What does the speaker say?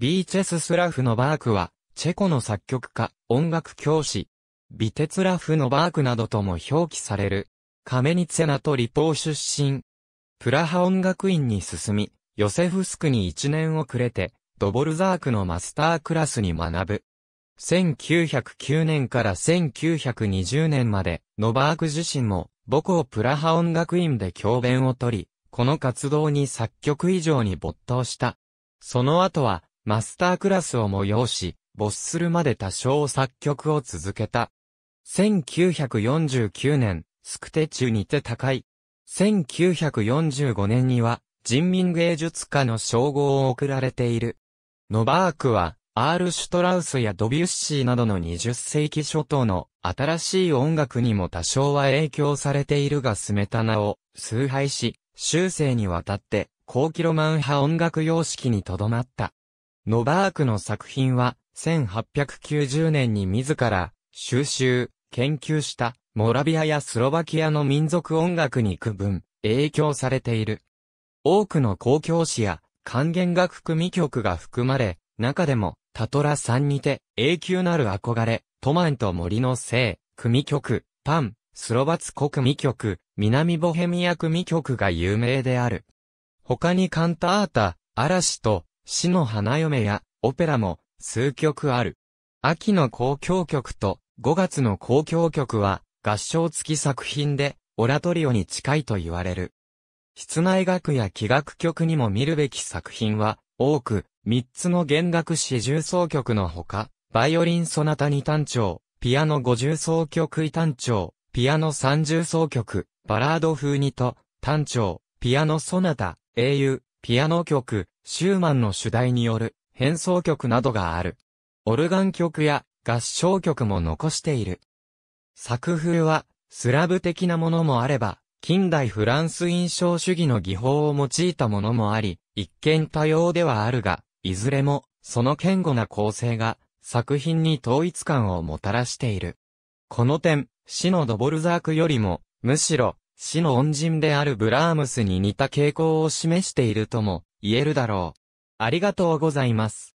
ビーチェススラフのバークは、チェコの作曲家、音楽教師、ビテツラフのバークなどとも表記される。カメニツェナとリポー出身。プラハ音楽院に進み、ヨセフスクに一年遅れて、ドボルザークのマスタークラスに学ぶ。1909年から1920年まで、ノバーク自身も、母校プラハ音楽院で教鞭をとり、この活動に作曲以上に没頭した。その後は、マスタークラスを催し、没するまで多少作曲を続けた。1949年、スクテ中にて高い。1945年には、人民芸術家の称号を贈られている。ノバークは、アール・シュトラウスやドビュッシーなどの20世紀初頭の新しい音楽にも多少は影響されているがスメタナを崇拝し、終生にわたって、高キロマン派音楽様式にとどまった。ノバークの作品は、1890年に自ら、収集、研究した、モラビアやスロバキアの民族音楽に区分、影響されている。多くの公共詩や、管弦楽組曲が含まれ、中でも、タトラさんにて、永久なる憧れ、トマンと森の聖、組曲、パン、スロバツコ組曲、南ボヘミア組曲が有名である。他にカンタータ、嵐と、死の花嫁や、オペラも、数曲ある。秋の公共曲と、5月の公共曲は、合唱付き作品で、オラトリオに近いと言われる。室内楽や器楽曲にも見るべき作品は、多く、3つの弦楽四重奏曲のほか、バイオリンソナタ2単調、ピアノ50奏曲異単調、ピアノ30奏曲、バラード風二と、単調、ピアノソナタ、英雄、ピアノ曲、シューマンの主題による変奏曲などがある。オルガン曲や合唱曲も残している。作風は、スラブ的なものもあれば、近代フランス印象主義の技法を用いたものもあり、一見多様ではあるが、いずれも、その堅固な構成が、作品に統一感をもたらしている。この点、死のドボルザークよりも、むしろ、死の恩人であるブラームスに似た傾向を示しているとも言えるだろう。ありがとうございます。